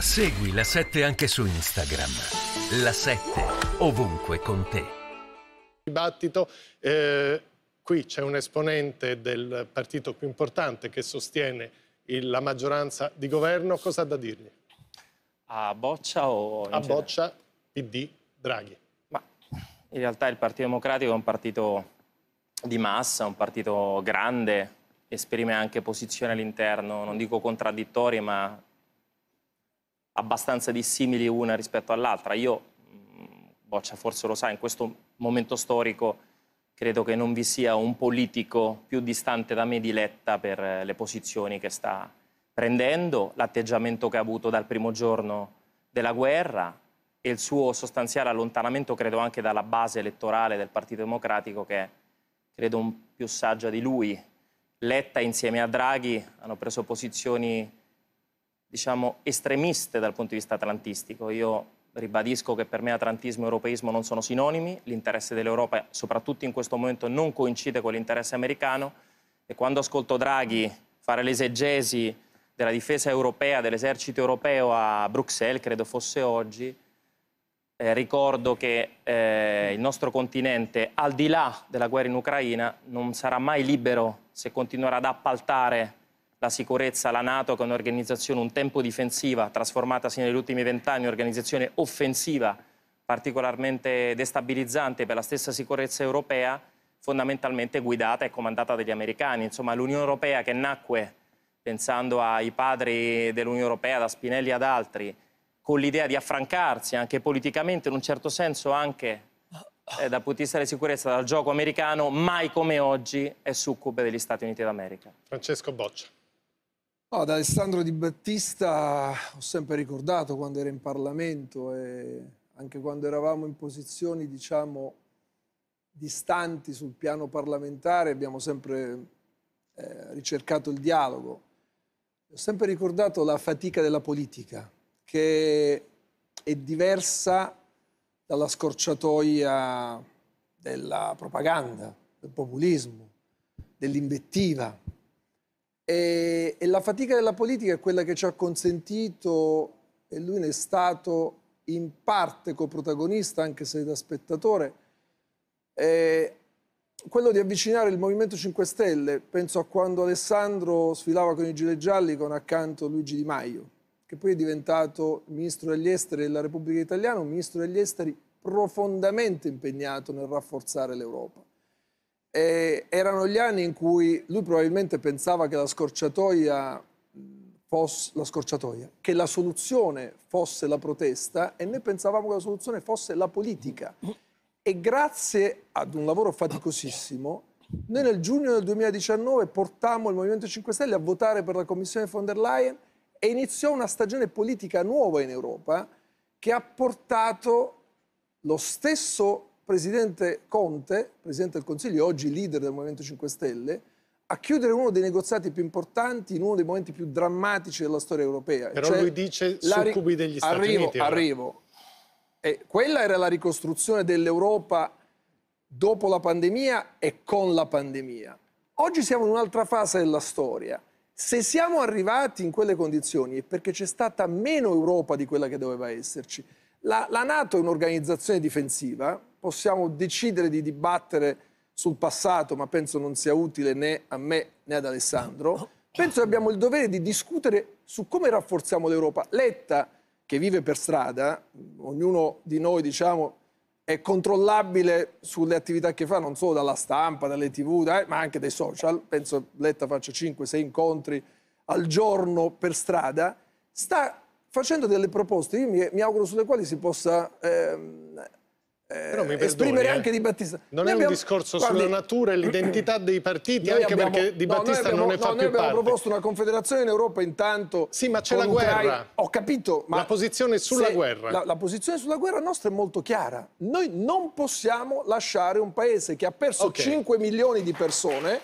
Segui la 7 anche su Instagram. La 7 ovunque con te. Dibattito. Eh, qui c'è un esponente del partito più importante che sostiene il, la maggioranza di governo. Cosa ha da dirgli? A boccia o... A boccia PD Draghi. Ma in realtà il Partito Democratico è un partito di massa, un partito grande, esprime anche posizioni all'interno, non dico contraddittorie, ma abbastanza dissimili una rispetto all'altra. Io, mm, Boccia forse lo sa, in questo momento storico credo che non vi sia un politico più distante da me di Letta per eh, le posizioni che sta prendendo, l'atteggiamento che ha avuto dal primo giorno della guerra e il suo sostanziale allontanamento credo anche dalla base elettorale del Partito Democratico che è credo più saggia di lui. Letta insieme a Draghi hanno preso posizioni diciamo, estremiste dal punto di vista atlantistico. Io ribadisco che per me atlantismo e europeismo non sono sinonimi, l'interesse dell'Europa soprattutto in questo momento non coincide con l'interesse americano e quando ascolto Draghi fare l'esegesi della difesa europea, dell'esercito europeo a Bruxelles, credo fosse oggi, eh, ricordo che eh, il nostro continente, al di là della guerra in Ucraina, non sarà mai libero se continuerà ad appaltare la sicurezza, la Nato che è un'organizzazione un tempo difensiva, trasformatasi negli ultimi vent'anni in organizzazione offensiva, particolarmente destabilizzante per la stessa sicurezza europea, fondamentalmente guidata e comandata dagli americani. Insomma, l'Unione Europea che nacque, pensando ai padri dell'Unione Europea, da Spinelli ad altri, con l'idea di affrancarsi anche politicamente, in un certo senso anche eh, dal punto di vista della sicurezza dal gioco americano, mai come oggi è succube degli Stati Uniti d'America. Francesco Boccia. Oh, ad Alessandro Di Battista ho sempre ricordato quando era in Parlamento e anche quando eravamo in posizioni, diciamo, distanti sul piano parlamentare, abbiamo sempre eh, ricercato il dialogo. Ho sempre ricordato la fatica della politica, che è diversa dalla scorciatoia della propaganda, del populismo, dell'invettiva e, e la fatica della politica è quella che ci ha consentito, e lui ne è stato in parte coprotagonista, anche se da spettatore, eh, quello di avvicinare il Movimento 5 Stelle, penso a quando Alessandro sfilava con i gilet gialli con accanto Luigi Di Maio, che poi è diventato ministro degli esteri della Repubblica Italiana, un ministro degli esteri profondamente impegnato nel rafforzare l'Europa. E erano gli anni in cui lui probabilmente pensava che la scorciatoia fosse la scorciatoia, che la soluzione fosse la protesta e noi pensavamo che la soluzione fosse la politica. E grazie ad un lavoro faticosissimo, noi nel giugno del 2019 portammo il Movimento 5 Stelle a votare per la Commissione von der Leyen e iniziò una stagione politica nuova in Europa che ha portato lo stesso presidente Conte, presidente del Consiglio, oggi leader del Movimento 5 Stelle, a chiudere uno dei negoziati più importanti in uno dei momenti più drammatici della storia europea. Però cioè, lui dice succubi degli Stati arrivo, Uniti. Allora. Arrivo, e quella era la ricostruzione dell'Europa dopo la pandemia e con la pandemia. Oggi siamo in un'altra fase della storia. Se siamo arrivati in quelle condizioni è perché c'è stata meno Europa di quella che doveva esserci. La, la Nato è un'organizzazione difensiva, possiamo decidere di dibattere sul passato, ma penso non sia utile né a me né ad Alessandro. Penso che abbiamo il dovere di discutere su come rafforziamo l'Europa. Letta, che vive per strada, ognuno di noi diciamo è controllabile sulle attività che fa, non solo dalla stampa, dalle tv, dai, ma anche dai social. Penso Letta faccia 5-6 incontri al giorno per strada. Sta facendo delle proposte, io mi, mi auguro sulle quali si possa eh, eh, esprimere eh. anche Di Battista. Non noi è abbiamo, un discorso guardi, sulla natura e l'identità dei partiti, anche abbiamo, perché Di Battista no, abbiamo, non ne fa no, più parte. Noi abbiamo proposto una confederazione in Europa intanto... Sì, ma c'è la guerra. Ucraina. Ho capito, ma... La posizione sulla se, guerra. La, la posizione sulla guerra nostra è molto chiara. Noi non possiamo lasciare un paese che ha perso okay. 5 milioni di persone,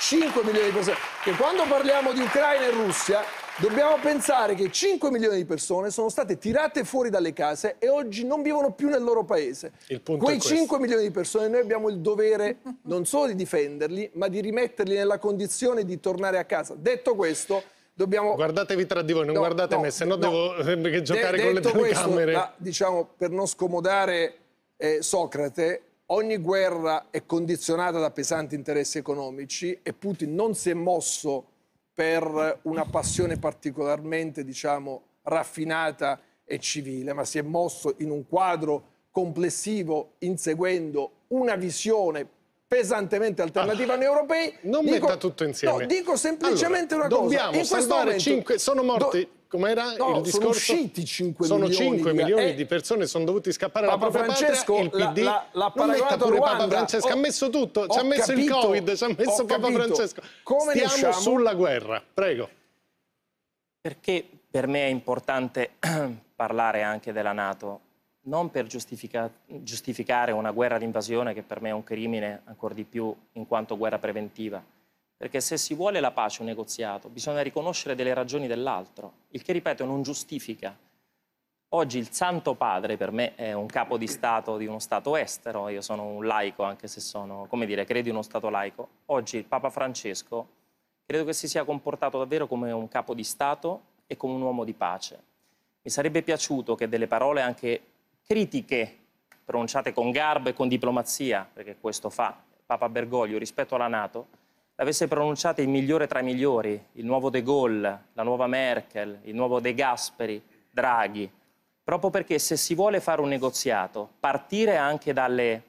5 milioni di persone, che quando parliamo di Ucraina e Russia Dobbiamo pensare che 5 milioni di persone sono state tirate fuori dalle case e oggi non vivono più nel loro paese. Quei 5 milioni di persone noi abbiamo il dovere non solo di difenderli, ma di rimetterli nella condizione di tornare a casa. Detto questo, dobbiamo... Guardatevi tra di voi, non no, guardate no, me, se no, devo eh, de giocare de con le telecamere. ma, diciamo, per non scomodare eh, Socrate, ogni guerra è condizionata da pesanti interessi economici e Putin non si è mosso per una passione particolarmente, diciamo, raffinata e civile, ma si è mosso in un quadro complessivo inseguendo una visione pesantemente alternativa ah, europei. Non dico, metta tutto insieme. No, dico semplicemente allora, una cosa. Dobbiamo in salvare momento, 5, sono morti do, Com'era no, il discorso? Sono usciti 5 sono milioni. 5 di... milioni eh. di persone sono dovuti scappare Papa dalla propria Francesco, patria. Il PD la, la, la non Papa Francesco, ha messo tutto, ci ha messo capito, il Covid, ci ha messo Papa capito. Francesco. Come Stiamo sulla guerra, prego. Perché per me è importante parlare anche della Nato, non per giustifica, giustificare una guerra d'invasione che per me è un crimine, ancora di più in quanto guerra preventiva perché se si vuole la pace un negoziato, bisogna riconoscere delle ragioni dell'altro, il che, ripeto, non giustifica. Oggi il Santo Padre per me è un capo di Stato di uno Stato estero, io sono un laico anche se sono, come dire, credo in uno Stato laico. Oggi il Papa Francesco credo che si sia comportato davvero come un capo di Stato e come un uomo di pace. Mi sarebbe piaciuto che delle parole anche critiche, pronunciate con garbo e con diplomazia, perché questo fa Papa Bergoglio rispetto alla Nato, l'avesse pronunciata il migliore tra i migliori, il nuovo De Gaulle, la nuova Merkel, il nuovo De Gasperi, Draghi, proprio perché se si vuole fare un negoziato, partire anche dalle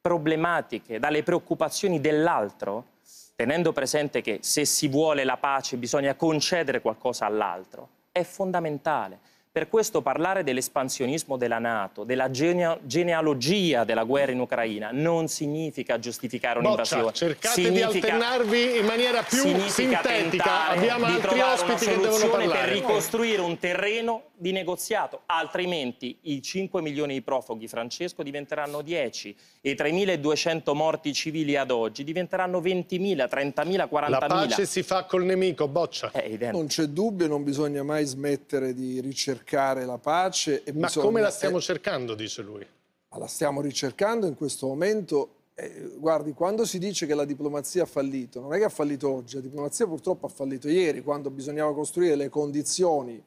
problematiche, dalle preoccupazioni dell'altro, tenendo presente che se si vuole la pace bisogna concedere qualcosa all'altro, è fondamentale. Per questo parlare dell'espansionismo della Nato, della gene genealogia della guerra in Ucraina, non significa giustificare un'invasione. Cercate significa, di alternarvi in maniera più sintetica. Abbiamo di altri ospiti che devono parlare. per ricostruire un terreno di negoziato, altrimenti i 5 milioni di profughi, Francesco, diventeranno 10 e i 3.200 morti civili ad oggi diventeranno 20.000, 30.000, 40.000. La pace si fa col nemico, boccia. non c'è dubbio, non bisogna mai smettere di ricercare cercare la pace. Ma bisogna... come la eh, stiamo cercando, dice lui? Ma la stiamo ricercando in questo momento. Eh, guardi, quando si dice che la diplomazia ha fallito, non è che ha fallito oggi, la diplomazia purtroppo ha fallito ieri, quando bisognava costruire le condizioni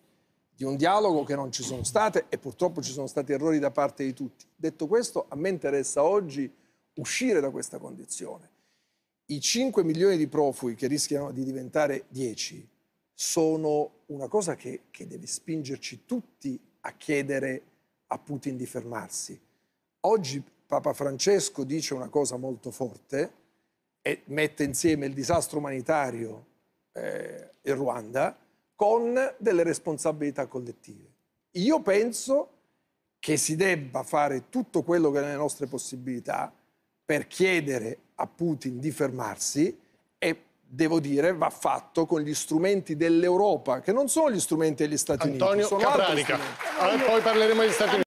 di un dialogo che non ci sono state e purtroppo ci sono stati errori da parte di tutti. Detto questo, a me interessa oggi uscire da questa condizione. I 5 milioni di profughi che rischiano di diventare 10 sono una cosa che, che deve spingerci tutti a chiedere a Putin di fermarsi. Oggi Papa Francesco dice una cosa molto forte e mette insieme il disastro umanitario eh, in Ruanda con delle responsabilità collettive. Io penso che si debba fare tutto quello che è nelle nostre possibilità per chiedere a Putin di fermarsi devo dire, va fatto con gli strumenti dell'Europa, che non sono gli strumenti degli Stati Antonio Uniti. Antonio Caprarica. poi parleremo degli Stati Uniti.